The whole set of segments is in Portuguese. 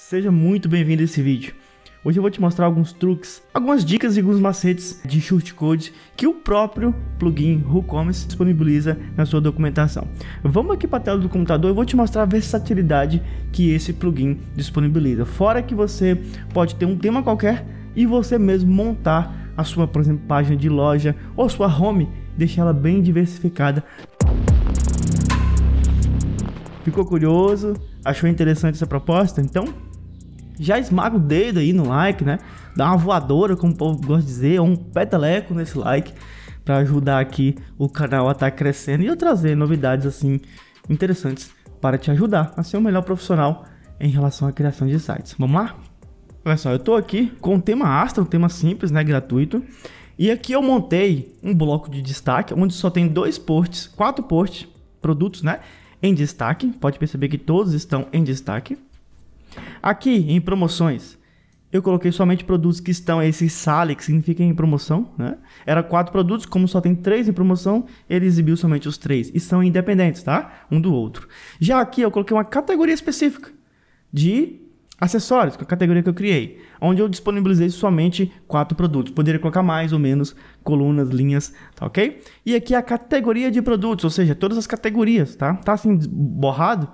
Seja muito bem-vindo a esse vídeo. Hoje eu vou te mostrar alguns truques, algumas dicas e alguns macetes de shortcode que o próprio plugin WooCommerce disponibiliza na sua documentação. Vamos aqui para a tela do computador, eu vou te mostrar a versatilidade que esse plugin disponibiliza. Fora que você pode ter um tema qualquer e você mesmo montar a sua, por exemplo, página de loja ou sua home, deixar ela bem diversificada Ficou curioso? Achou interessante essa proposta? Então já esmaga o dedo aí no like, né? Dá uma voadora, como o povo gosta de dizer, ou é um peteleco nesse like para ajudar aqui o canal a estar tá crescendo e eu trazer novidades assim interessantes para te ajudar a ser o melhor profissional em relação à criação de sites. Vamos lá? Olha só, eu tô aqui com o tema Astra, um tema simples, né, gratuito. E aqui eu montei um bloco de destaque onde só tem dois posts, quatro posts, produtos, né, em destaque. Pode perceber que todos estão em destaque. Aqui em promoções, eu coloquei somente produtos que estão, esse SALE, que significa em promoção, né? Era quatro produtos, como só tem três em promoção, ele exibiu somente os três. E são independentes, tá? Um do outro. Já aqui eu coloquei uma categoria específica de acessórios, que é a categoria que eu criei, onde eu disponibilizei somente quatro produtos. Poderia colocar mais ou menos colunas, linhas, tá ok? E aqui é a categoria de produtos, ou seja, todas as categorias, tá? Tá assim borrado,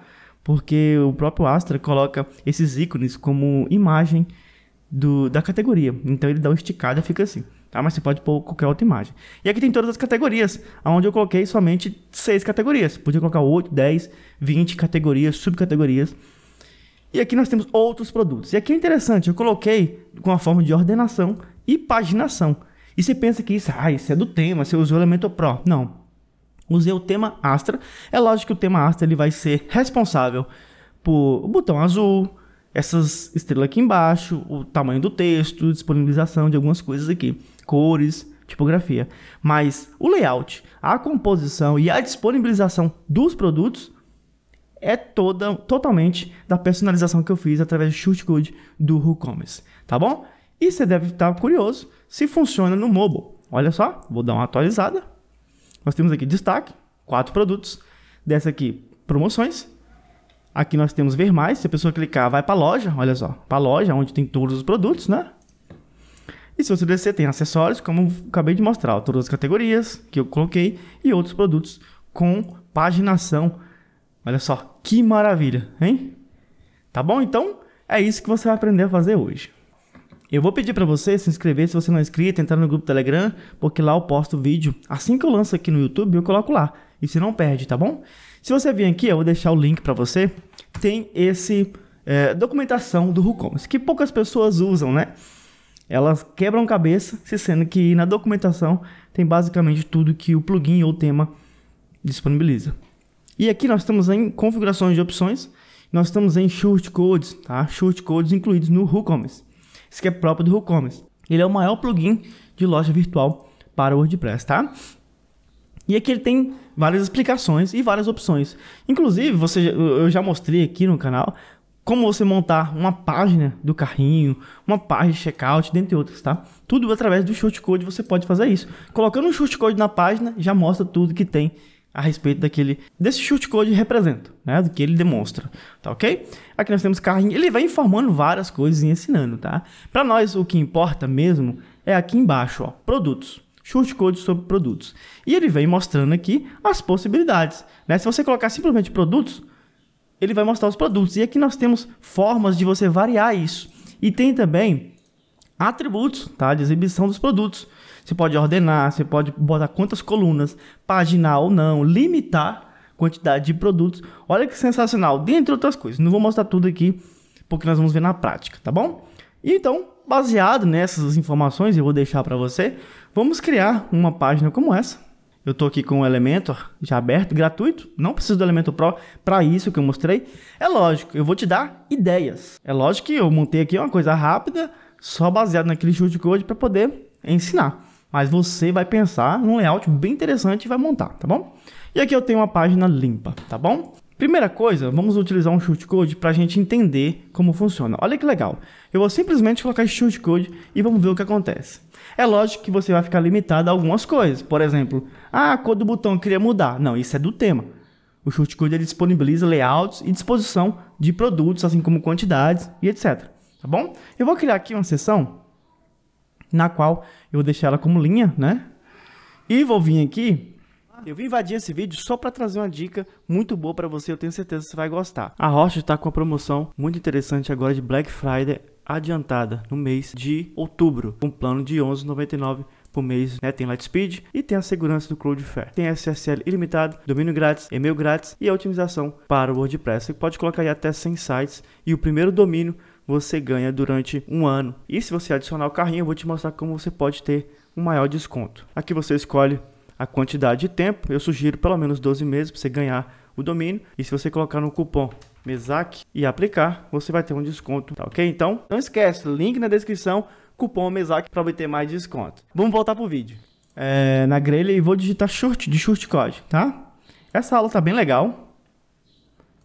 porque o próprio Astra coloca esses ícones como imagem do, da categoria. Então ele dá uma esticada e fica assim. Tá? Mas você pode pôr qualquer outra imagem. E aqui tem todas as categorias, onde eu coloquei somente seis categorias. Podia colocar 8, 10, 20 categorias, subcategorias. E aqui nós temos outros produtos. E aqui é interessante, eu coloquei com a forma de ordenação e paginação. E você pensa que isso, ah, isso é do tema, você usou o elemento Pro. Não, Usei o tema Astra. É lógico que o tema Astra ele vai ser responsável por o botão azul, essas estrelas aqui embaixo, o tamanho do texto, disponibilização de algumas coisas aqui, cores, tipografia. Mas o layout, a composição e a disponibilização dos produtos é toda totalmente da personalização que eu fiz através do Shoot Code do WooCommerce, tá bom? E você deve estar curioso se funciona no mobile. Olha só, vou dar uma atualizada. Nós temos aqui destaque, quatro produtos. Dessa aqui, promoções. Aqui nós temos ver mais. Se a pessoa clicar, vai para a loja. Olha só, para a loja, onde tem todos os produtos, né? E se você descer, tem acessórios, como acabei de mostrar, todas as categorias que eu coloquei e outros produtos com paginação. Olha só, que maravilha, hein? Tá bom? Então, é isso que você vai aprender a fazer hoje. Eu vou pedir para você se inscrever se você não é inscrito, entrar no grupo Telegram, porque lá eu posto vídeo. Assim que eu lanço aqui no YouTube, eu coloco lá. E você não perde, tá bom? Se você vir aqui, eu vou deixar o link para você. Tem esse é, documentação do WooCommerce, que poucas pessoas usam, né? Elas quebram cabeça, se sendo que na documentação tem basicamente tudo que o plugin ou tema disponibiliza. E aqui nós estamos em configurações de opções, nós estamos em shortcodes, tá? Shortcodes incluídos no WooCommerce. Isso que é próprio do WooCommerce. Ele é o maior plugin de loja virtual para o WordPress, tá? E aqui ele tem várias explicações e várias opções. Inclusive, você, eu já mostrei aqui no canal como você montar uma página do carrinho, uma página de checkout, dentre outras, tá? Tudo através do shortcode você pode fazer isso. Colocando um shortcode na página, já mostra tudo que tem a respeito daquele desse chute que representa, né, do que ele demonstra, tá OK? Aqui nós temos carrinho, ele vai informando várias coisas e ensinando, tá? Para nós o que importa mesmo é aqui embaixo, ó, produtos. chute code sobre produtos. E ele vem mostrando aqui as possibilidades. Né? Se você colocar simplesmente produtos, ele vai mostrar os produtos. E aqui nós temos formas de você variar isso. E tem também atributos tá? de exibição dos produtos. Você pode ordenar, você pode botar quantas colunas, paginar ou não, limitar quantidade de produtos. Olha que sensacional, dentre outras coisas. Não vou mostrar tudo aqui, porque nós vamos ver na prática, tá bom? Então, baseado nessas informações, eu vou deixar para você, vamos criar uma página como essa. Eu estou aqui com o Elementor já aberto, gratuito, não preciso do Elementor Pro para isso que eu mostrei. É lógico, eu vou te dar ideias. É lógico que eu montei aqui uma coisa rápida, só baseado naquele chute de hoje para poder ensinar. Mas você vai pensar num layout bem interessante e vai montar, tá bom? E aqui eu tenho uma página limpa, tá bom? Primeira coisa, vamos utilizar um shortcode para a gente entender como funciona. Olha que legal. Eu vou simplesmente colocar esse shortcode e vamos ver o que acontece. É lógico que você vai ficar limitado a algumas coisas. Por exemplo, ah, a cor do botão queria mudar. Não, isso é do tema. O shortcode ele disponibiliza layouts e disposição de produtos, assim como quantidades e etc. Tá bom? Eu vou criar aqui uma seção na qual eu vou deixar ela como linha, né? E vou vir aqui eu vim invadir esse vídeo só para trazer uma dica muito boa para você, eu tenho certeza que você vai gostar. A Rocha está com uma promoção muito interessante agora de Black Friday adiantada no mês de outubro, um plano de 11,99 por mês, né? Tem Lightspeed e tem a segurança do Cloudflare. Tem SSL ilimitado, domínio grátis, e-mail grátis e a otimização para o WordPress. Você pode colocar aí até 100 sites e o primeiro domínio você ganha durante um ano. E se você adicionar o carrinho, eu vou te mostrar como você pode ter um maior desconto. Aqui você escolhe a quantidade de tempo, eu sugiro pelo menos 12 meses para você ganhar o domínio. E se você colocar no cupom MESAC e aplicar, você vai ter um desconto, tá ok? Então, não esquece, link na descrição, cupom MESAC para obter mais desconto. Vamos voltar pro vídeo. É, na grelha e vou digitar short de short code, tá? Essa aula tá bem legal.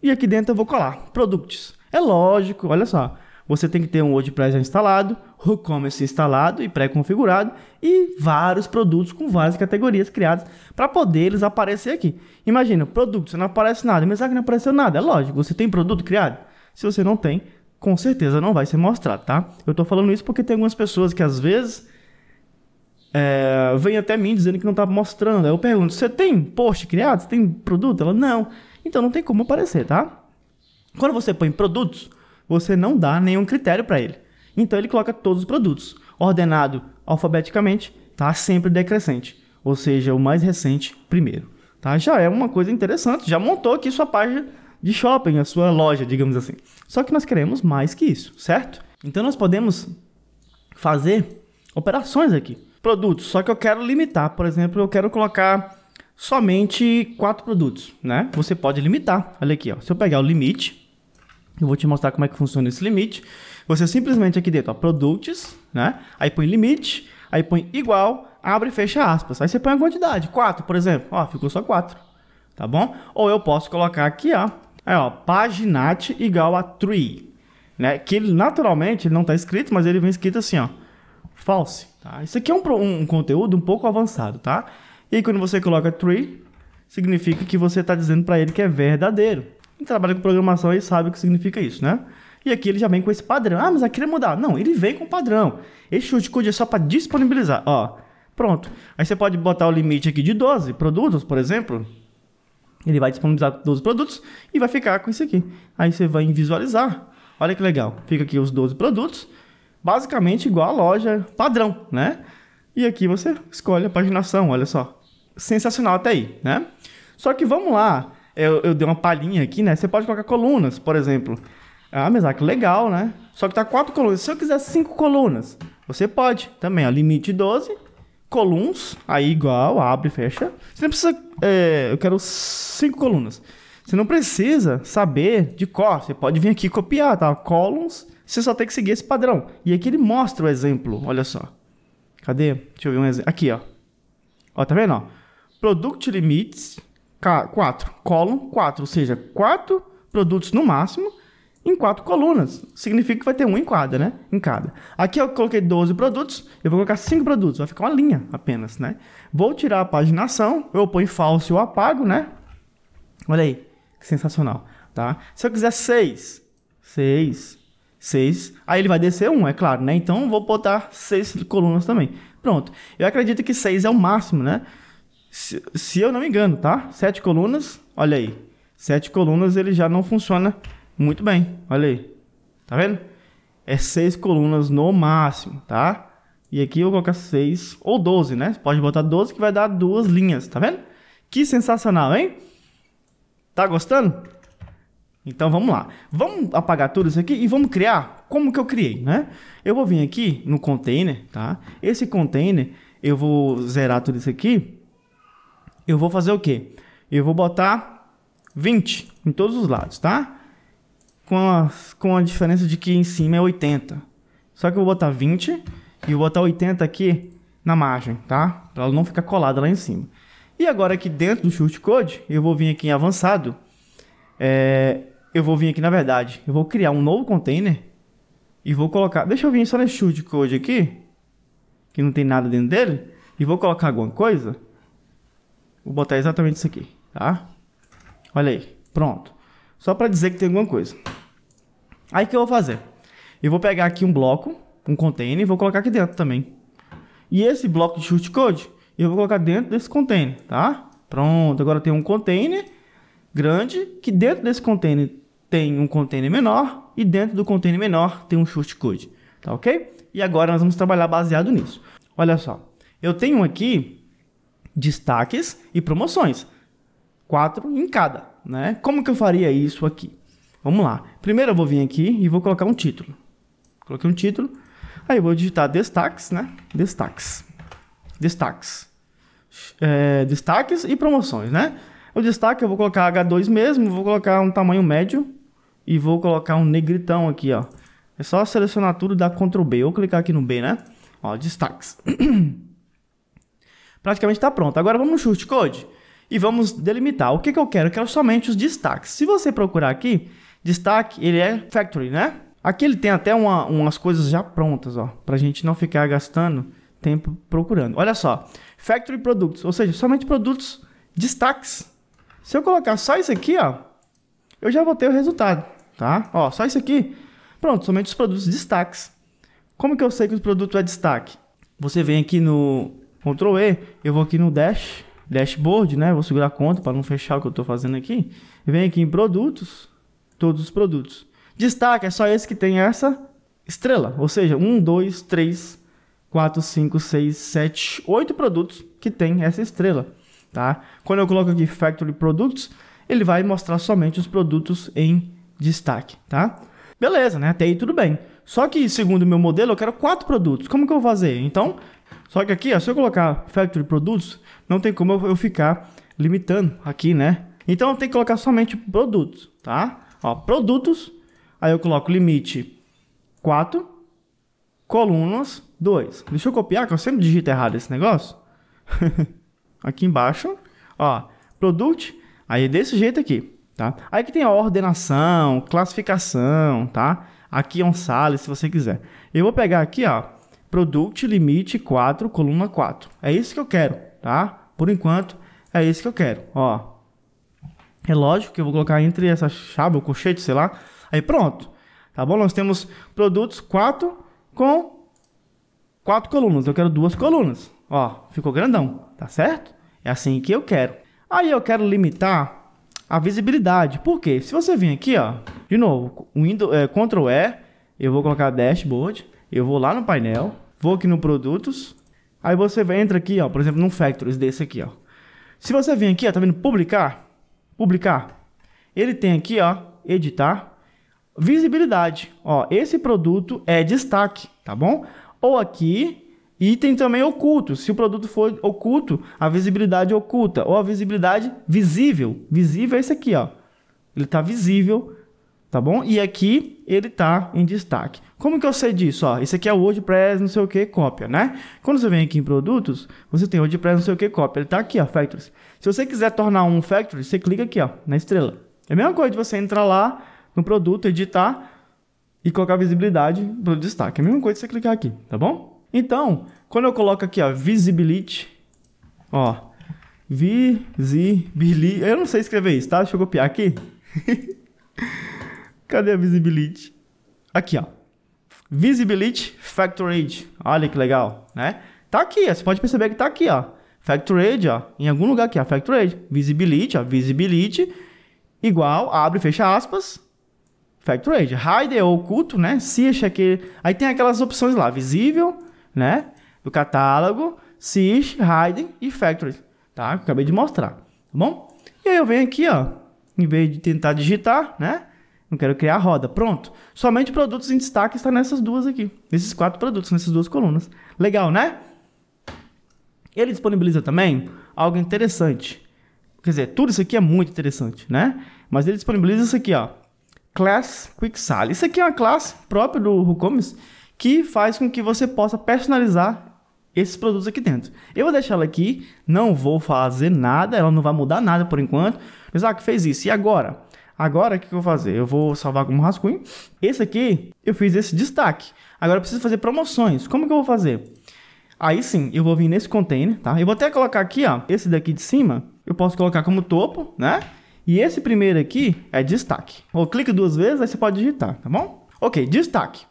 E aqui dentro eu vou colar produtos. É lógico, olha só você tem que ter um WordPress instalado, o e-commerce instalado e pré-configurado e vários produtos com várias categorias criadas para poder eles aparecer aqui. Imagina, produto, você não aparece nada, mas que não apareceu nada, é lógico, você tem produto criado? Se você não tem, com certeza não vai ser mostrado, tá? Eu tô falando isso porque tem algumas pessoas que às vezes é, vêm até mim dizendo que não tá mostrando. Aí eu pergunto: você tem post criado? Você tem produto? Ela, não. Então não tem como aparecer, tá? Quando você põe produtos, você não dá nenhum critério para ele. Então ele coloca todos os produtos, ordenado alfabeticamente, tá sempre decrescente, ou seja, o mais recente primeiro. Tá? Já é uma coisa interessante, já montou aqui sua página de shopping, a sua loja, digamos assim. Só que nós queremos mais que isso, certo? Então nós podemos fazer operações aqui, produtos, só que eu quero limitar, por exemplo, eu quero colocar somente quatro produtos, né? Você pode limitar. Olha aqui, ó. Se eu pegar o limite, eu vou te mostrar como é que funciona esse limite. Você simplesmente aqui dentro, ó, products, né? Aí põe limite, aí põe igual, abre e fecha aspas. Aí você põe a quantidade, 4, por exemplo. Ó, ficou só 4, tá bom? Ou eu posso colocar aqui, ó, aí, ó paginate igual a tree, né? Que ele, naturalmente, ele não está escrito, mas ele vem escrito assim, ó, false, tá? Isso aqui é um, um, um conteúdo um pouco avançado, tá? E aí, quando você coloca tree, significa que você está dizendo para ele que é verdadeiro, quem trabalha com programação aí sabe o que significa isso, né? E aqui ele já vem com esse padrão. Ah, mas aqui é mudar. Não, ele vem com padrão. Esse short code é só para disponibilizar. Ó, pronto. Aí você pode botar o limite aqui de 12 produtos, por exemplo. Ele vai disponibilizar 12 produtos e vai ficar com isso aqui. Aí você vai em visualizar. Olha que legal. Fica aqui os 12 produtos. Basicamente igual a loja padrão, né? E aqui você escolhe a paginação, olha só. Sensacional até aí, né? Só que vamos lá eu, eu dei uma palhinha aqui, né? Você pode colocar colunas, por exemplo. Ah, ah, que legal, né? Só que tá quatro colunas. Se eu quiser cinco colunas, você pode também, ó. Limite 12, Colunas, aí igual, abre, fecha. Você não precisa. É, eu quero cinco colunas. Você não precisa saber de cor. Você pode vir aqui e copiar, tá? Columns, você só tem que seguir esse padrão. E aqui ele mostra o exemplo, olha só. Cadê? Deixa eu ver um exemplo. Aqui, ó. Ó, tá vendo? Ó. Product Limits 4. Column quatro ou seja, 4 produtos no máximo em 4 colunas. Significa que vai ter um em cada, né? Em cada. Aqui eu coloquei 12 produtos, eu vou colocar 5 produtos, vai ficar uma linha apenas, né? Vou tirar a paginação, eu ponho falso e eu apago, né? Olha aí, que sensacional, tá? Se eu quiser 6, 6, 6, aí ele vai descer 1, é claro, né? Então vou botar 6 colunas também. Pronto. Eu acredito que 6 é o máximo, né? Se, se eu não me engano, tá? Sete colunas, olha aí. Sete colunas ele já não funciona muito bem, olha aí. Tá vendo? É seis colunas no máximo, tá? E aqui eu vou colocar seis ou doze, né? Você pode botar doze que vai dar duas linhas, tá vendo? Que sensacional, hein? Tá gostando? Então vamos lá. Vamos apagar tudo isso aqui e vamos criar como que eu criei, né? Eu vou vir aqui no container, tá? Esse container, eu vou zerar tudo isso aqui eu vou fazer o quê? Eu vou botar 20 em todos os lados, tá? Com a, com a diferença de que em cima é 80. Só que eu vou botar 20 e vou botar 80 aqui na margem, tá? Pra ela não ficar colada lá em cima. E agora aqui dentro do short code, eu vou vir aqui em avançado. É, eu vou vir aqui, na verdade, eu vou criar um novo container e vou colocar... Deixa eu vir só nesse short code aqui, que não tem nada dentro dele, e vou colocar alguma coisa... Vou botar exatamente isso aqui, tá? Olha aí, pronto. Só para dizer que tem alguma coisa. Aí o que eu vou fazer? Eu vou pegar aqui um bloco, um container, e vou colocar aqui dentro também. E esse bloco de short code, eu vou colocar dentro desse container, tá? Pronto, agora tem um container grande, que dentro desse container tem um container menor, e dentro do container menor tem um short code, tá ok? E agora nós vamos trabalhar baseado nisso. Olha só, eu tenho aqui destaques e promoções. Quatro em cada, né? Como que eu faria isso aqui? Vamos lá. Primeiro eu vou vir aqui e vou colocar um título. Coloquei um título. Aí eu vou digitar destaques, né? Destaques. Destaques. É, destaques e promoções, né? O destaque eu vou colocar H2 mesmo, vou colocar um tamanho médio e vou colocar um negritão aqui, ó. É só selecionar tudo e dar Ctrl B. Ou clicar aqui no B, né? Ó, destaques. praticamente está pronto. Agora vamos no short code e vamos delimitar o que, que eu quero. Eu quero somente os destaques. Se você procurar aqui, destaque ele é factory, né? Aqui ele tem até uma, umas coisas já prontas, ó, para a gente não ficar gastando tempo procurando. Olha só, factory produtos ou seja, somente produtos destaques. Se eu colocar só isso aqui, ó, eu já vou ter o resultado, tá? Ó, só isso aqui. Pronto, somente os produtos destaques. Como que eu sei que o produto é destaque? Você vem aqui no Ctrl E, eu vou aqui no Dash, Dashboard, né? Vou segurar a conta para não fechar o que eu estou fazendo aqui. Vem aqui em Produtos, todos os produtos. Destaque é só esse que tem essa estrela, ou seja, 1, 2, 3, 4, 5, 6, 7, 8 produtos que tem essa estrela, tá? Quando eu coloco aqui Factory Products, ele vai mostrar somente os produtos em destaque, tá? Beleza, né? Até aí tudo bem. Só que, segundo o meu modelo, eu quero quatro produtos. Como que eu vou fazer? Então, só que aqui, ó, se eu colocar Factory Produtos, não tem como eu ficar limitando aqui, né? Então tem que colocar somente produtos, tá? Ó, produtos, aí eu coloco limite 4, colunas 2. Deixa eu copiar, que eu sempre digito errado esse negócio. aqui embaixo, ó, product, aí é desse jeito aqui, tá? Aí que tem a ordenação, classificação, tá? Aqui é um sale, se você quiser. Eu vou pegar aqui, ó, Product limite 4, coluna 4. É isso que eu quero, tá? Por enquanto, é isso que eu quero, ó. É lógico que eu vou colocar entre essa chave ou colchete, sei lá. Aí pronto, tá bom? Nós temos produtos 4 com 4 colunas. Eu quero duas colunas, ó. Ficou grandão, tá certo? É assim que eu quero. Aí eu quero limitar a visibilidade. Por quê? Se você vir aqui, ó, de novo, Windows, é, Ctrl E, eu vou colocar Dashboard. Eu vou lá no painel, vou aqui no produtos, aí você entra aqui, ó, por exemplo, num Factories desse aqui, ó. Se você vir aqui, ó, tá vendo publicar? Publicar. Ele tem aqui, ó, editar, visibilidade. Ó, esse produto é destaque, tá bom? Ou aqui, item também oculto. Se o produto for oculto, a visibilidade é oculta. Ou a visibilidade visível. Visível é esse aqui, ó. Ele está visível tá bom? E aqui ele tá em destaque. Como que eu sei disso? Ó, esse aqui é o WordPress não sei o que cópia, né? Quando você vem aqui em produtos, você tem WordPress não sei o que cópia. Ele tá aqui, ó, Factories. Se você quiser tornar um Factory, você clica aqui, ó, na estrela. É a mesma coisa de você entrar lá no produto, editar e colocar visibilidade pro destaque. É a mesma coisa de você clicar aqui, tá bom? Então, quando eu coloco aqui, ó, visibility, ó, visibility, eu não sei escrever isso, tá? Deixa eu copiar aqui. Cadê a visibility? Aqui, ó. Visibility Factor Age. Olha que legal, né? Tá aqui, ó. você pode perceber que tá aqui, ó. Factor Age, ó. Em algum lugar aqui, ó. Factor Age. Visibility, ó. Visibility igual, abre e fecha aspas. Factor Age. Hide é oculto, né? Search aqui. É aí tem aquelas opções lá. Visível, né? Do catálogo. Search, Hide e Factor. Tá? Acabei de mostrar. Tá bom? E aí eu venho aqui, ó. Em vez de tentar digitar, né? Não quero criar roda. Pronto. Somente produtos em destaque está nessas duas aqui. Nesses quatro produtos, nessas duas colunas. Legal, né? Ele disponibiliza também algo interessante. Quer dizer, tudo isso aqui é muito interessante, né? Mas ele disponibiliza isso aqui, ó. Class QuickSale. Isso aqui é uma classe própria do WooCommerce que faz com que você possa personalizar esses produtos aqui dentro. Eu vou deixar ela aqui, não vou fazer nada, ela não vai mudar nada por enquanto. Isaac fez isso. E agora? Agora, o que, que eu vou fazer? Eu vou salvar como rascunho. Esse aqui, eu fiz esse destaque. Agora, eu preciso fazer promoções. Como que eu vou fazer? Aí sim, eu vou vir nesse container, tá? Eu vou até colocar aqui, ó, esse daqui de cima, eu posso colocar como topo, né? E esse primeiro aqui é destaque. Ou clique duas vezes, aí você pode digitar, tá bom? Ok, destaque.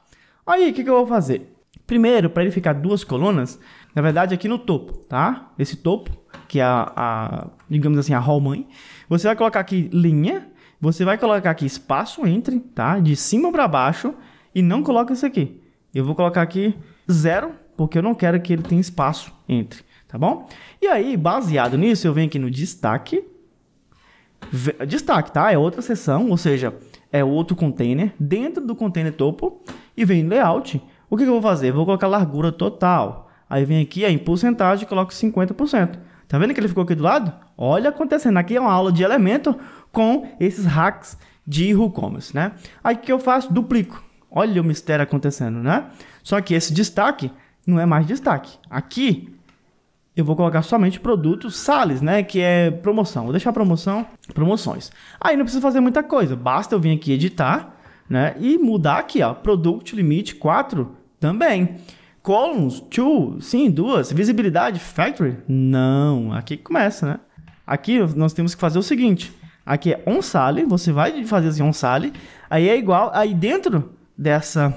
Aí, o que, que eu vou fazer? Primeiro, para ele ficar duas colunas, na verdade aqui no topo, tá? Esse topo, que é a, a digamos assim, a hall mãe. Você vai colocar aqui linha, você vai colocar aqui espaço entre, tá? De cima para baixo e não coloca isso aqui. Eu vou colocar aqui zero, porque eu não quero que ele tenha espaço entre, tá bom? E aí, baseado nisso, eu venho aqui no destaque. Destaque, tá? É outra seção, ou seja, é outro container. Dentro do container topo e vem layout. O que, eu vou fazer? Eu vou colocar largura total. Aí vem aqui em porcentagem e coloco 50%. Tá vendo que ele ficou aqui do lado? Olha acontecendo. Aqui é uma aula de elemento com esses hacks de WooCommerce, né? Aí o que eu faço? Duplico. Olha o mistério acontecendo, né? Só que esse destaque não é mais destaque. Aqui eu vou colocar somente produtos sales, né? Que é promoção. Vou deixar promoção, promoções. Aí não preciso fazer muita coisa. Basta eu vir aqui editar, né? E mudar aqui, ó. Product limite 4 também. Columns, two, sim, duas. Visibilidade, factory? Não, aqui começa, né? Aqui nós temos que fazer o seguinte. Aqui é sale, você vai fazer assim sale. aí é igual, aí dentro dessa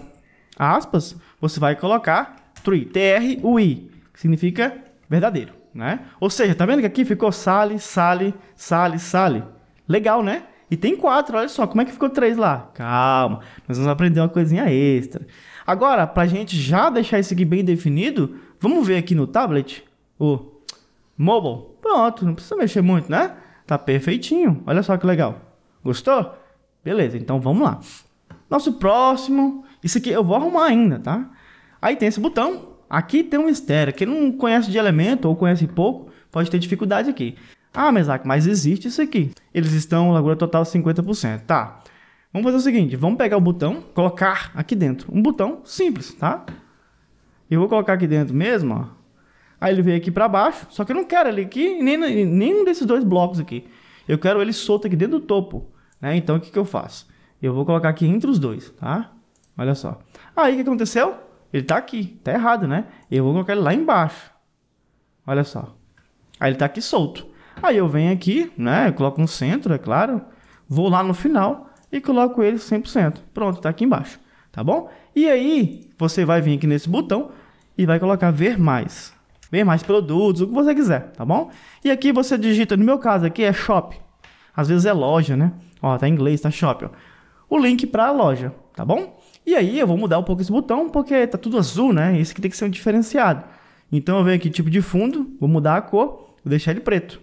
aspas, você vai colocar true, tr ui, que significa verdadeiro, né? Ou seja, tá vendo que aqui ficou sale, sale, sale, sale. Legal, né? E tem quatro, olha só, como é que ficou três lá? Calma, nós vamos aprender uma coisinha extra. Agora, para gente já deixar isso aqui bem definido, vamos ver aqui no tablet, o mobile. Pronto, não precisa mexer muito, né? Tá perfeitinho. Olha só que legal. Gostou? Beleza, então vamos lá. Nosso próximo. Isso aqui eu vou arrumar ainda, tá? Aí tem esse botão. Aqui tem um estéreo. Quem não conhece de elemento ou conhece pouco, pode ter dificuldade aqui. Ah, Mesac, mas existe isso aqui. Eles estão largura total 50%. Tá. Vamos fazer o seguinte, vamos pegar o botão, colocar aqui dentro. Um botão simples, tá? Eu vou colocar aqui dentro mesmo, ó. Aí ele veio aqui para baixo, só que eu não quero ele aqui nem nenhum desses dois blocos aqui. Eu quero ele solto aqui dentro do topo, né? Então o que, que eu faço? Eu vou colocar aqui entre os dois, tá? Olha só. Aí o que aconteceu? Ele tá aqui, tá errado, né? Eu vou colocar ele lá embaixo. Olha só. Aí ele tá aqui solto. Aí eu venho aqui, né? Eu coloco um centro, é claro. Vou lá no final e coloco ele 100%. Pronto, tá aqui embaixo, tá bom? E aí você vai vir aqui nesse botão e vai colocar ver mais ver mais produtos, o que você quiser, tá bom? E aqui você digita, no meu caso aqui é shop. Às vezes é loja, né? Ó, tá em inglês, tá shop. Ó. O link para a loja, tá bom? E aí eu vou mudar um pouco esse botão porque tá tudo azul, né? isso que tem que ser um diferenciado. Então eu venho aqui tipo de fundo, vou mudar a cor, vou deixar ele preto.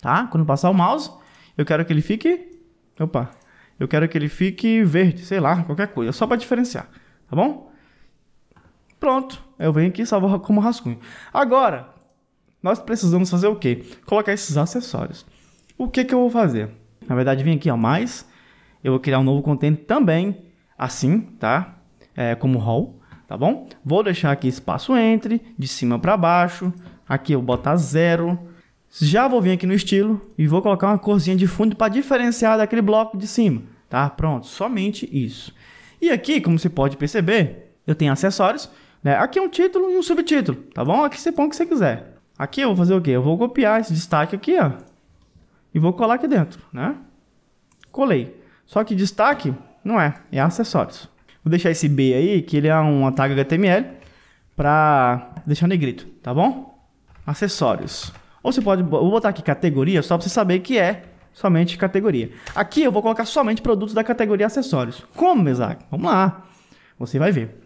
Tá? Quando passar o mouse, eu quero que ele fique Opa. Eu quero que ele fique verde, sei lá, qualquer coisa, só para diferenciar, tá bom? Pronto. Eu venho aqui e salvo como rascunho. Agora, nós precisamos fazer o quê? Colocar esses acessórios. O que, que eu vou fazer? Na verdade, vem aqui, ó, mais. Eu vou criar um novo container também, assim, tá? É, como hall, tá bom? Vou deixar aqui espaço entre, de cima para baixo. Aqui eu vou botar zero. Já vou vir aqui no estilo e vou colocar uma corzinha de fundo para diferenciar daquele bloco de cima, tá? Pronto, somente isso. E aqui, como você pode perceber, eu tenho acessórios né? Aqui é um título e um subtítulo, tá bom? Aqui você põe o que você quiser. Aqui eu vou fazer o quê? Eu vou copiar esse destaque aqui, ó. E vou colar aqui dentro, né? Colei. Só que destaque não é, é acessórios. Vou deixar esse B aí, que ele é uma tag HTML, pra deixar negrito, tá bom? Acessórios. Ou você pode... Vou botar aqui categoria, só pra você saber que é somente categoria. Aqui eu vou colocar somente produtos da categoria acessórios. Como, Mesac? Vamos lá. Você vai ver.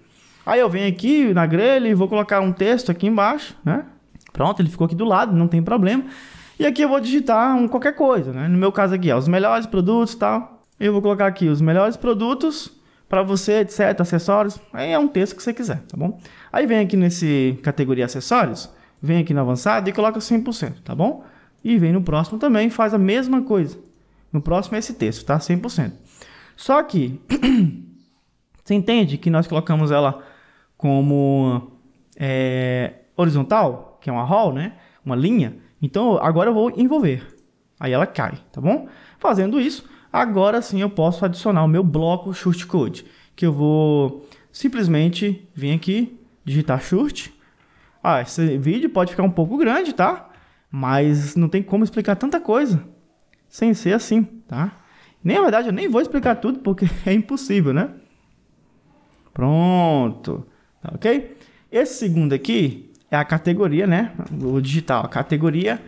Aí eu venho aqui na grelha e vou colocar um texto aqui embaixo, né? Pronto, ele ficou aqui do lado, não tem problema. E aqui eu vou digitar um, qualquer coisa, né? No meu caso aqui, ó, os melhores produtos e tal. Eu vou colocar aqui os melhores produtos para você, etc, acessórios. Aí é um texto que você quiser, tá bom? Aí vem aqui nesse categoria acessórios, vem aqui no avançado e coloca 100%, tá bom? E vem no próximo também, faz a mesma coisa. No próximo é esse texto, tá? 100%. Só que você entende que nós colocamos ela como é, horizontal, que é uma hall, né? Uma linha. Então agora eu vou envolver. Aí ela cai, tá bom? Fazendo isso, agora sim eu posso adicionar o meu bloco short code, que eu vou simplesmente vir aqui, digitar short. Ah, esse vídeo pode ficar um pouco grande, tá? Mas não tem como explicar tanta coisa sem ser assim, tá? Nem na verdade eu nem vou explicar tudo porque é impossível, né? Pronto. Tá, ok? Esse segundo aqui é a categoria, né? O digital, a categoria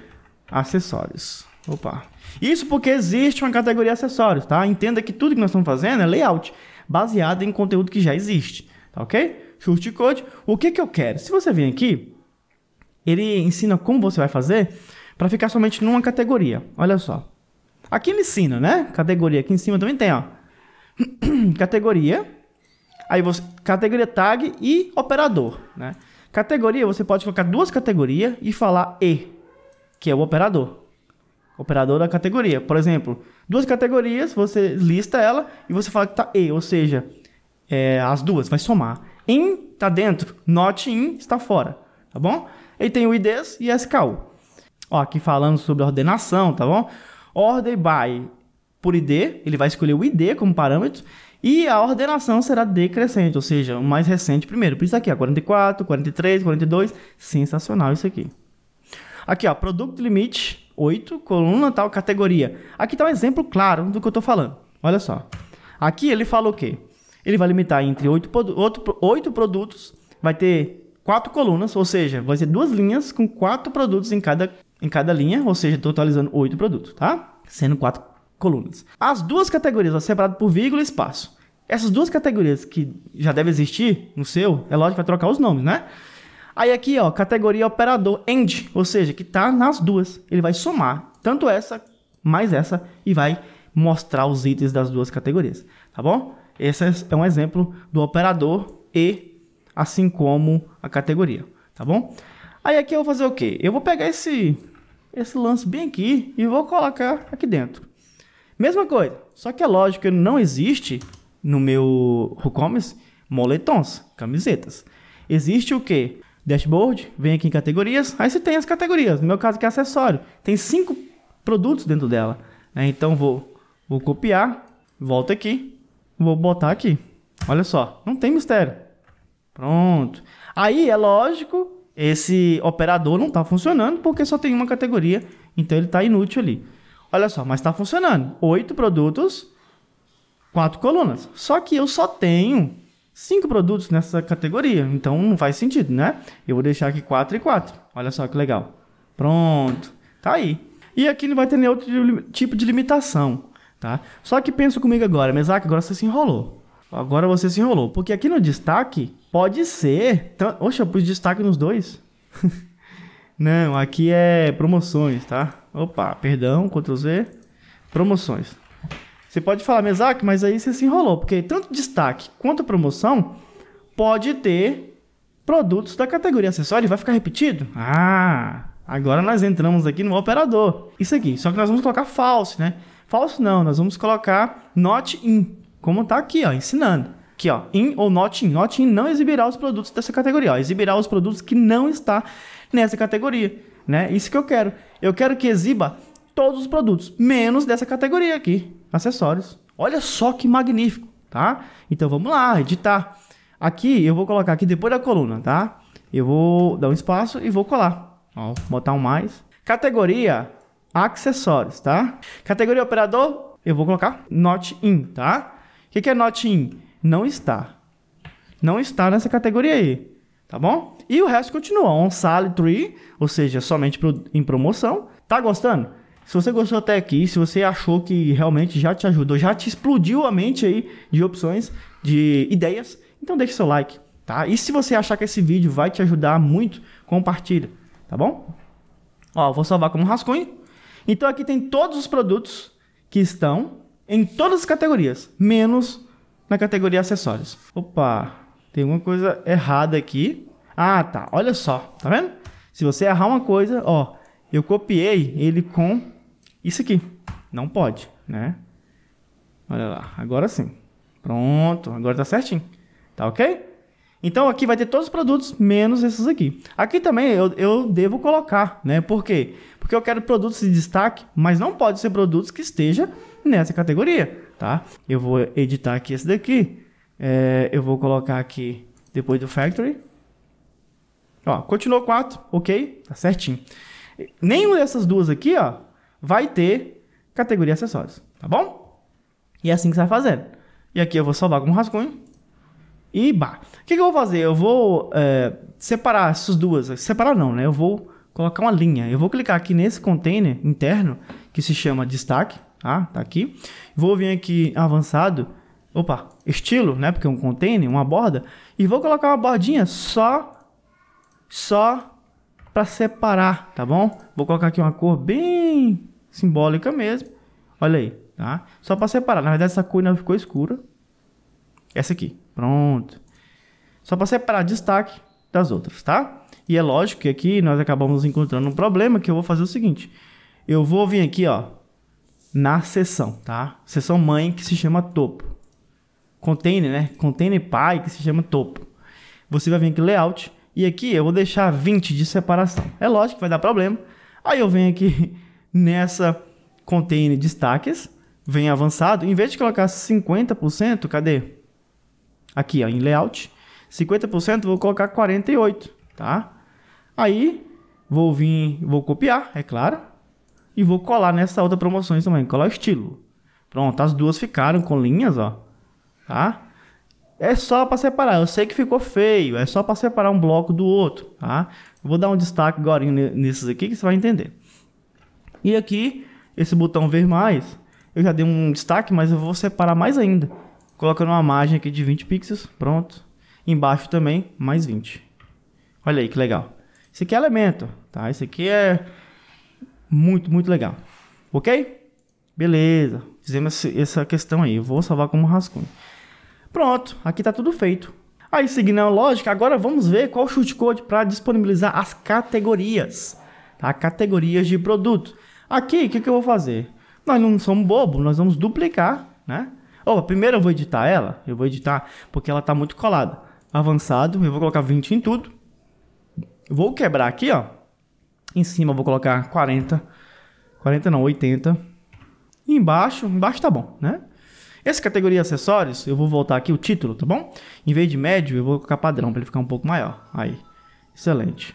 acessórios. Opa. Isso porque existe uma categoria acessórios, tá? Entenda que tudo que nós estamos fazendo é layout, baseado em conteúdo que já existe, tá ok? Short Code, o que que eu quero? Se você vem aqui, ele ensina como você vai fazer para ficar somente numa categoria. Olha só. Aqui ele ensina, né? Categoria aqui em cima também tem, ó. categoria Aí você categoria tag e operador, né? Categoria, você pode colocar duas categorias e falar e, que é o operador. Operador da categoria. Por exemplo, duas categorias, você lista ela e você fala que tá e, ou seja, é, as duas, vai somar. In está dentro, not in está fora, tá bom? Aí tem o IDs e SKU. Ó, aqui falando sobre ordenação, tá bom? Order by por ID, ele vai escolher o ID como parâmetro e a ordenação será decrescente, ou seja, o mais recente primeiro. Por isso aqui, ó, 44, 43, 42, sensacional isso aqui. Aqui, ó, produto limite 8, coluna tal, categoria. Aqui está um exemplo claro do que eu estou falando. Olha só. Aqui ele fala o quê? Ele vai limitar entre 8, 8 produtos, vai ter quatro colunas, ou seja, vai ser duas linhas com quatro produtos em cada, em cada linha, ou seja, totalizando oito produtos, tá? Sendo quatro colunas. As duas categorias separado separadas por vírgula e espaço. Essas duas categorias que já devem existir no seu, é lógico que vai trocar os nomes, né? Aí aqui, ó, categoria operador end, ou seja, que tá nas duas. Ele vai somar tanto essa mais essa e vai mostrar os itens das duas categorias, tá bom? Esse é, é um exemplo do operador e assim como a categoria, tá bom? Aí aqui eu vou fazer o quê? Eu vou pegar esse esse lance bem aqui e vou colocar aqui dentro. Mesma coisa, só que é lógico que não existe no meu WooCommerce moletons, camisetas. Existe o que? Dashboard, vem aqui em categorias, aí você tem as categorias. No meu caso que é acessório, tem cinco produtos dentro dela. Né? Então vou, vou copiar, volto aqui, vou botar aqui. Olha só, não tem mistério. Pronto. Aí é lógico, esse operador não está funcionando porque só tem uma categoria, então ele está inútil ali. Olha só, mas está funcionando. Oito produtos, quatro colunas. Só que eu só tenho cinco produtos nessa categoria, então não faz sentido, né? Eu vou deixar aqui quatro e quatro. Olha só que legal. Pronto, tá aí. E aqui não vai ter nenhum outro tipo de limitação, tá? Só que pensa comigo agora, Mesac, agora você se enrolou. Agora você se enrolou, porque aqui no destaque pode ser... Oxe, eu pus destaque nos dois. Não, aqui é promoções, tá? Opa, perdão, Ctrl Z. Promoções. Você pode falar, Mesac, mas aí você se enrolou, porque tanto destaque quanto promoção pode ter produtos da categoria acessório e vai ficar repetido? Ah, agora nós entramos aqui no operador. Isso aqui, só que nós vamos colocar falso, né? Falso não, nós vamos colocar not in, como tá aqui, ó, ensinando. Aqui, ó, in ou not in. Not in não exibirá os produtos dessa categoria, ó, exibirá os produtos que não está nessa categoria, né? Isso que eu quero. Eu quero que exiba todos os produtos, menos dessa categoria aqui, acessórios. Olha só que magnífico, tá? Então vamos lá, editar. Aqui eu vou colocar aqui depois da coluna, tá? Eu vou dar um espaço e vou colar. Ó, botar um mais. Categoria acessórios, tá? Categoria operador, eu vou colocar not in, tá? O que, que é not in? Não está. Não está nessa categoria aí tá bom? E o resto continua, on sale tree, ou seja, somente pro, em promoção. Tá gostando? Se você gostou até aqui, se você achou que realmente já te ajudou, já te explodiu a mente aí de opções, de ideias, então deixa seu like, tá? E se você achar que esse vídeo vai te ajudar muito, compartilha, tá bom? Ó, vou salvar como rascunho. Então aqui tem todos os produtos que estão em todas as categorias, menos na categoria acessórios. Opa, tem alguma coisa errada aqui. Ah, tá. Olha só. Tá vendo? Se você errar uma coisa, ó. Eu copiei ele com isso aqui. Não pode, né? Olha lá. Agora sim. Pronto. Agora tá certinho. Tá ok? Então aqui vai ter todos os produtos menos esses aqui. Aqui também eu, eu devo colocar, né? Por quê? Porque eu quero produtos de destaque, mas não pode ser produtos que esteja nessa categoria, tá? Eu vou editar aqui esse daqui. É, eu vou colocar aqui depois do factory. Ó, continuou 4, ok? Tá certinho. Nenhuma dessas duas aqui, ó, vai ter categoria acessórios, tá bom? E é assim que você vai fazendo. E aqui eu vou salvar como rascunho. E bah. O que, que, eu vou fazer? Eu vou é, separar essas duas. Separar não, né? Eu vou colocar uma linha. Eu vou clicar aqui nesse container interno, que se chama destaque. Tá? Tá aqui. Vou vir aqui avançado opa, estilo, né? Porque é um container, uma borda. E vou colocar uma bordinha só, só para separar, tá bom? Vou colocar aqui uma cor bem simbólica mesmo. Olha aí, tá? Só para separar. Na verdade, essa cor ainda ficou escura. Essa aqui, pronto. Só para separar destaque das outras, tá? E é lógico que aqui nós acabamos encontrando um problema que eu vou fazer o seguinte. Eu vou vir aqui, ó, na seção, tá? Seção mãe que se chama topo container, né? Container pai que se chama topo. Você vai vir aqui layout e aqui eu vou deixar 20 de separação. É lógico que vai dar problema. Aí eu venho aqui nessa container destaques, venho avançado, em vez de colocar 50%, cadê? Aqui, ó, em layout, 50% vou colocar 48, tá? Aí vou vir, vou copiar, é claro, e vou colar nessa outra promoções também, colar estilo. Pronto, as duas ficaram com linhas, ó tá? É só para separar. Eu sei que ficou feio, é só para separar um bloco do outro, tá? Eu vou dar um destaque agora nesses aqui que você vai entender. E aqui, esse botão ver mais, eu já dei um destaque, mas eu vou separar mais ainda. Colocando uma margem aqui de 20 pixels, pronto. Embaixo também, mais 20. Olha aí que legal. Esse aqui é elemento, tá? Esse aqui é muito, muito legal. Ok? Beleza. Fizemos essa questão aí. Eu vou salvar como rascunho. Pronto, aqui está tudo feito. Aí, seguindo a lógica, agora vamos ver qual chute code para disponibilizar as categorias, tá? categorias de produto. Aqui, o que, que eu vou fazer? Nós não somos bobo, nós vamos duplicar, né? Oh, primeiro eu vou editar ela, eu vou editar porque ela está muito colada. Avançado, eu vou colocar 20 em tudo. Vou quebrar aqui, ó. Em cima eu vou colocar 40, 40 não, 80. E embaixo, embaixo tá bom, né? Essa categoria acessórios, eu vou voltar aqui o título, tá bom? Em vez de médio, eu vou colocar padrão para ele ficar um pouco maior. Aí, excelente.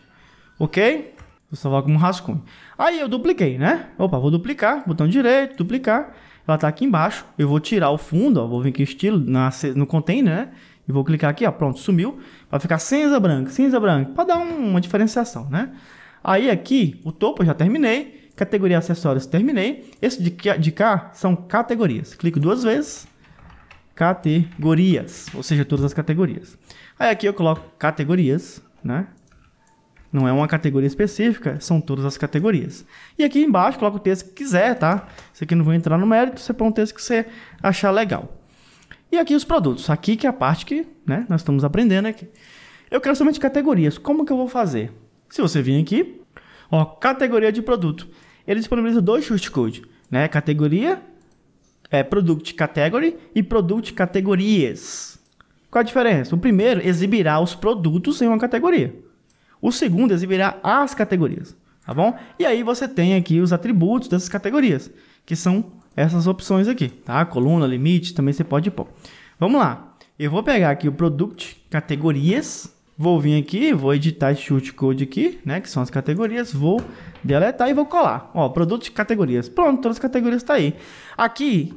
Ok? Vou salvar como rascunho. Aí eu dupliquei, né? Opa, vou duplicar, botão direito, duplicar. Ela tá aqui embaixo. Eu vou tirar o fundo, ó, vou vir aqui estilo, na, no container, né? E vou clicar aqui, ó, pronto, sumiu. Vai ficar cinza branco, cinza branco, para dar um, uma diferenciação, né? Aí aqui, o topo eu já terminei. Categoria acessórios, terminei. Esse de cá, de cá são categorias. Clico duas vezes. Categorias, ou seja, todas as categorias. Aí aqui eu coloco categorias, né? Não é uma categoria específica, são todas as categorias. E aqui embaixo coloca o texto que quiser, tá? Isso aqui não vou entrar no mérito, você é põe um texto que você achar legal. E aqui os produtos. Aqui que é a parte que né, nós estamos aprendendo aqui. Eu quero somente categorias. Como que eu vou fazer? Se você vir aqui, ó, categoria de produto ele disponibiliza dois source code, né? Categoria, é, product category e product categorias. Qual a diferença? O primeiro exibirá os produtos em uma categoria. O segundo exibirá as categorias, tá bom? E aí você tem aqui os atributos dessas categorias, que são essas opções aqui, tá? Coluna, limite, também você pode pôr. Vamos lá. Eu vou pegar aqui o product categorias, Vou vir aqui, vou editar esse chute code aqui, né? Que são as categorias. Vou deletar e vou colar. Ó, produtos de categorias. Pronto, todas as categorias tá aí. Aqui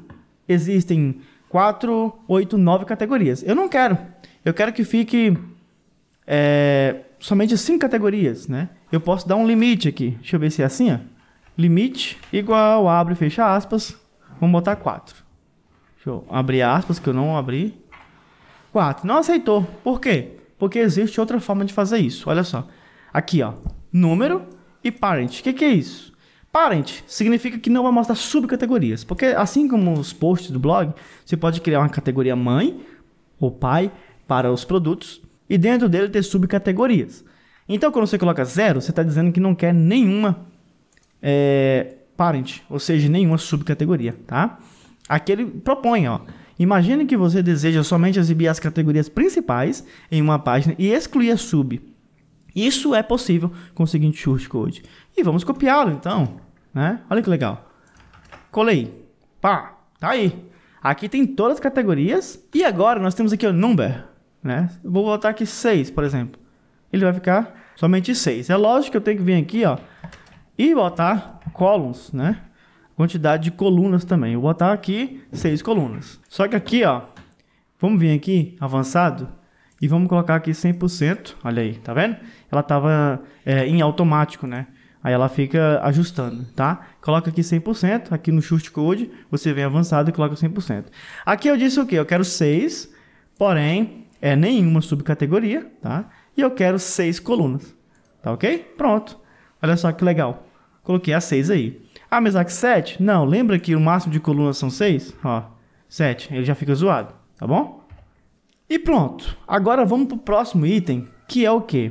existem 4, 8, 9 categorias. Eu não quero. Eu quero que fique é, somente 5 categorias, né? Eu posso dar um limite aqui. Deixa eu ver se é assim, ó. Limite igual, abre e fecha aspas. Vamos botar 4. Deixa eu abrir aspas, que eu não abri. 4. Não aceitou. Por quê? Porque existe outra forma de fazer isso. Olha só. Aqui, ó. Número e parent. O que, que é isso? Parent significa que não vai mostrar subcategorias, porque assim como os posts do blog, você pode criar uma categoria mãe ou pai para os produtos e dentro dele ter subcategorias. Então, quando você coloca zero, você está dizendo que não quer nenhuma é, parent, ou seja, nenhuma subcategoria, tá? Aqui ele propõe, ó. Imagine que você deseja somente exibir as categorias principais em uma página e excluir a sub. Isso é possível com o seguinte shortcode. E vamos copiá-lo então, né? Olha que legal. Colei. Pá, tá aí. Aqui tem todas as categorias e agora nós temos aqui o number, né? vou botar aqui 6, por exemplo. Ele vai ficar somente 6. É lógico que eu tenho que vir aqui, ó, e botar columns, né? quantidade de colunas também. vou botar aqui seis colunas. Só que aqui, ó, vamos vir aqui, avançado, e vamos colocar aqui 100%. Olha aí, tá vendo? Ela tava é, em automático, né? Aí ela fica ajustando, tá? Coloca aqui 100%, aqui no Shift Code, você vem avançado e coloca 100%. Aqui eu disse o quê? Eu quero 6, porém, é nenhuma subcategoria, tá? E eu quero 6 colunas, tá ok? Pronto. Olha só que legal. Coloquei as 6 aí. Ah, mas Isaac, 7? Não, lembra que o máximo de colunas são 6? Ó, 7. Ele já fica zoado, tá bom? E pronto. Agora vamos pro próximo item, que é o quê?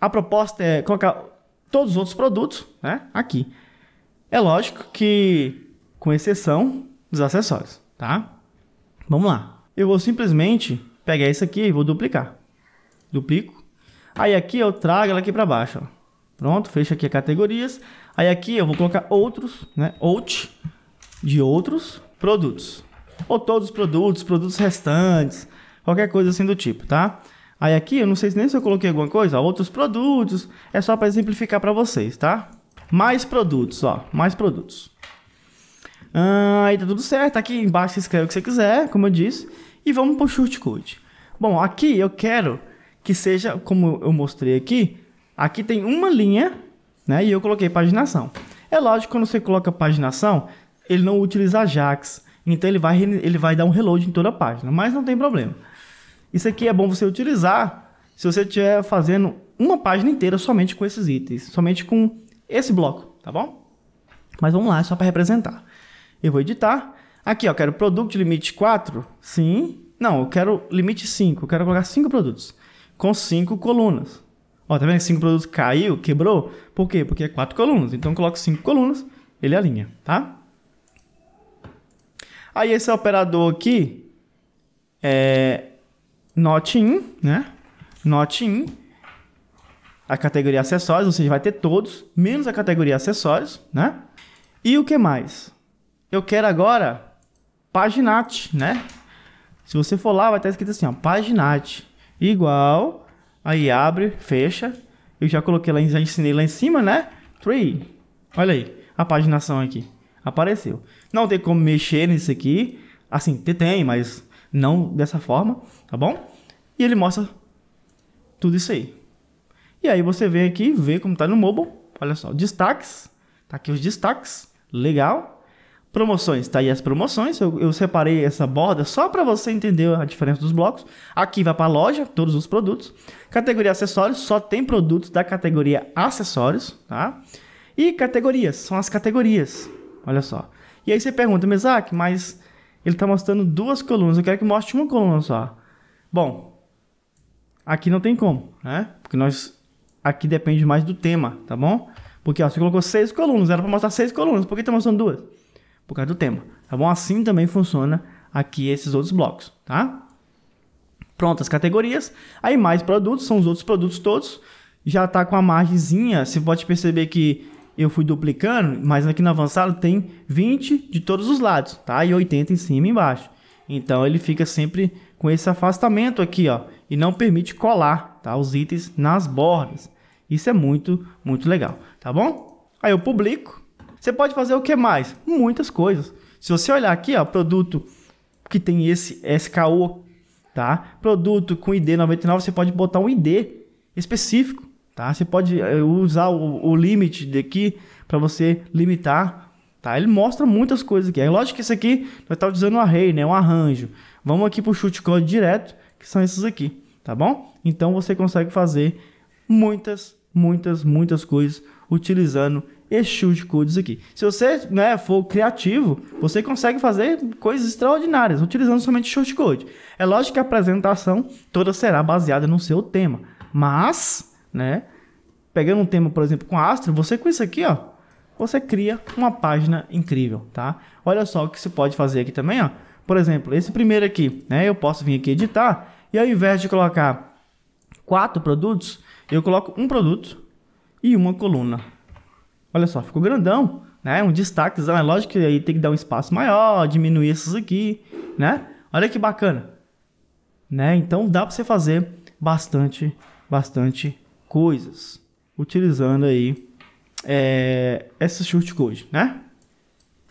A proposta é colocar todos os outros produtos, né, aqui. É lógico que com exceção dos acessórios, tá? Vamos lá. Eu vou simplesmente pegar isso aqui e vou duplicar. Duplico. Aí aqui eu trago ela aqui para baixo, ó. Pronto, fecha aqui a categorias. Aí aqui eu vou colocar outros, né? Out de outros produtos. Ou todos os produtos, produtos restantes, qualquer coisa assim do tipo, tá? Aí aqui, eu não sei nem se eu coloquei alguma coisa, ó, outros produtos, é só para exemplificar para vocês, tá? Mais produtos, ó, mais produtos. Ah, aí tá tudo certo, aqui embaixo escreve o que você quiser, como eu disse, e vamos pro shortcode. Bom, aqui eu quero que seja, como eu mostrei aqui, Aqui tem uma linha, né? E eu coloquei paginação. É lógico, quando você coloca paginação, ele não utiliza Ajax. Então ele vai, ele vai dar um reload em toda a página, mas não tem problema. Isso aqui é bom você utilizar se você estiver fazendo uma página inteira somente com esses itens, somente com esse bloco, tá bom? Mas vamos lá, é só para representar. Eu vou editar. Aqui, ó, quero produto limite 4? Sim. Não, eu quero limite 5. Eu quero colocar 5 produtos com 5 colunas. Ó, tá vendo que 5 produtos caiu, quebrou? Por quê? Porque é 4 colunas. Então eu coloco 5 colunas, ele alinha, tá? Aí esse operador aqui é not in, né? Not in a categoria acessórios, ou seja, vai ter todos, menos a categoria acessórios, né? E o que mais? Eu quero agora paginate, né? Se você for lá, vai estar escrito assim, ó, paginate igual Aí abre, fecha. Eu já coloquei lá, já ensinei lá em cima, né? Tree. Olha aí, a paginação aqui. Apareceu. Não tem como mexer nisso aqui. Assim, tem, mas não dessa forma, tá bom? E ele mostra tudo isso aí. E aí você vem aqui, vê como tá no mobile. Olha só, destaques. Tá aqui os destaques. Legal. Promoções, tá aí as promoções. Eu, eu separei essa borda só para você entender a diferença dos blocos. Aqui vai para loja, todos os produtos. Categoria acessórios, só tem produtos da categoria acessórios, tá? E categorias, são as categorias. Olha só. E aí você pergunta, Mesac, mas ele tá mostrando duas colunas. Eu quero que mostre uma coluna só. Bom, aqui não tem como, né? Porque nós aqui depende mais do tema, tá bom? Porque ó, você colocou seis colunas, era para mostrar seis colunas. Por que está mostrando duas? por causa do tema, tá bom? Assim também funciona aqui esses outros blocos, tá? Pronto, as categorias. Aí mais produtos, são os outros produtos todos. Já tá com a margemzinha, você pode perceber que eu fui duplicando, mas aqui no avançado tem 20 de todos os lados, tá? E 80 em cima e embaixo. Então ele fica sempre com esse afastamento aqui, ó, e não permite colar, tá? Os itens nas bordas. Isso é muito, muito legal, tá bom? Aí eu publico, você pode fazer o que mais? Muitas coisas. Se você olhar aqui, ó, produto que tem esse SKU, tá? Produto com ID 99, você pode botar um ID específico, tá? Você pode eh, usar o, o limite daqui para você limitar, tá? Ele mostra muitas coisas aqui. É lógico que isso aqui vai estar tá usando um array, né? Um arranjo. Vamos aqui para o chute code direto, que são esses aqui, tá bom? Então você consegue fazer muitas, muitas, muitas coisas utilizando Exu tipo de Cudes aqui. Se você né, for criativo, você consegue fazer coisas extraordinárias utilizando somente Exu de Code. É lógico que a apresentação toda será baseada no seu tema, mas, né, pegando um tema, por exemplo, com Astro, você com isso aqui, ó, você cria uma página incrível, tá? Olha só o que você pode fazer aqui também, ó. Por exemplo, esse primeiro aqui, né? Eu posso vir aqui editar e ao invés de colocar quatro produtos, eu coloco um produto e uma coluna, Olha só, ficou grandão, né? Um destaque, é lógico que aí tem que dar um espaço maior, diminuir esses aqui, né? Olha que bacana, né? Então dá para você fazer bastante, bastante coisas utilizando aí é, esse short code, né?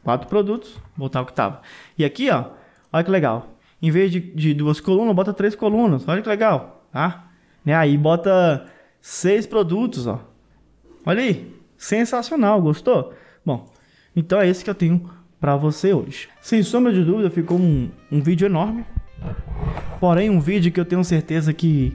Quatro produtos, botar o que tava. E aqui, ó, olha que legal. Em vez de, de duas colunas, bota três colunas. Olha que legal, tá? Né? Aí bota seis produtos, ó. Olha aí, Sensacional, gostou? Bom, então é esse que eu tenho para você hoje. Sem sombra de dúvida, ficou um, um vídeo enorme. Porém, um vídeo que eu tenho certeza que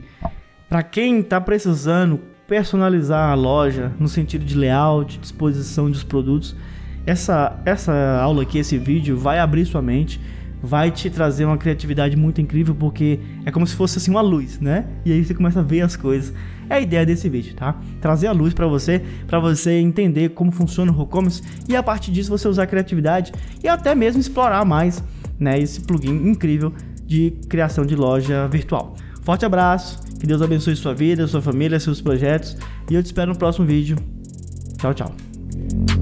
para quem está precisando personalizar a loja no sentido de layout, disposição dos produtos, essa essa aula aqui, esse vídeo vai abrir sua mente, vai te trazer uma criatividade muito incrível porque é como se fosse assim uma luz, né? E aí você começa a ver as coisas é a ideia desse vídeo, tá? Trazer a luz para você, para você entender como funciona o WooCommerce e a partir disso você usar a criatividade e até mesmo explorar mais, né, esse plugin incrível de criação de loja virtual. Forte abraço, que Deus abençoe sua vida, sua família, seus projetos e eu te espero no próximo vídeo. Tchau, tchau.